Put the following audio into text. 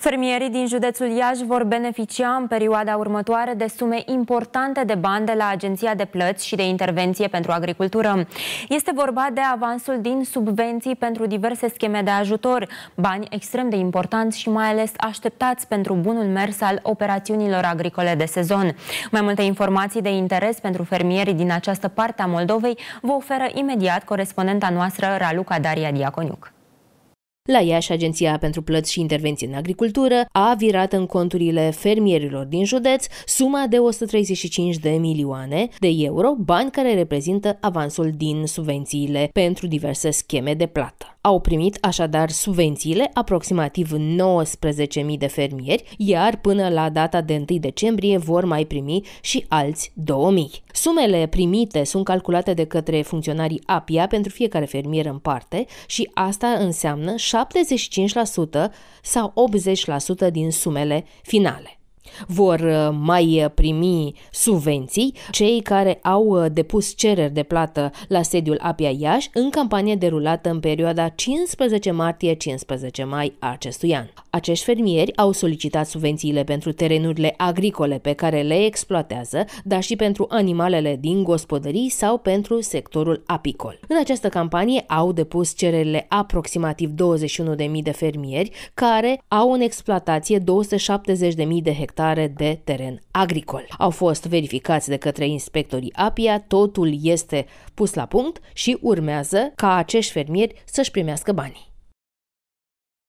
Fermierii din județul Iași vor beneficia în perioada următoare de sume importante de bani de la Agenția de Plăți și de Intervenție pentru Agricultură. Este vorba de avansul din subvenții pentru diverse scheme de ajutor, bani extrem de importanți și mai ales așteptați pentru bunul mers al operațiunilor agricole de sezon. Mai multe informații de interes pentru fermierii din această parte a Moldovei vă oferă imediat corespondenta noastră Raluca Daria Diaconiuc. La Iași, Agenția pentru Plăți și Intervenții în Agricultură a virat în conturile fermierilor din județ suma de 135 de milioane de euro, bani care reprezintă avansul din subvențiile pentru diverse scheme de plată. Au primit așadar subvențiile aproximativ 19.000 de fermieri, iar până la data de 1 decembrie vor mai primi și alți 2.000. Sumele primite sunt calculate de către funcționarii APIA pentru fiecare fermier în parte și asta înseamnă 75% sau 80% din sumele finale. Vor uh, mai uh, primi subvenții cei care au uh, depus cereri de plată la sediul Apia Iași în campanie derulată în perioada 15 martie-15 mai acestui an. Acești fermieri au solicitat subvențiile pentru terenurile agricole pe care le exploatează, dar și pentru animalele din gospodării sau pentru sectorul apicol. În această campanie au depus cererile aproximativ 21.000 de fermieri care au în exploatație 270.000 de hectare exploatare de teren agricol. Au fost verificați de către inspectorii APIA, totul este pus la punct și urmează ca acești fermieri să-și primească banii.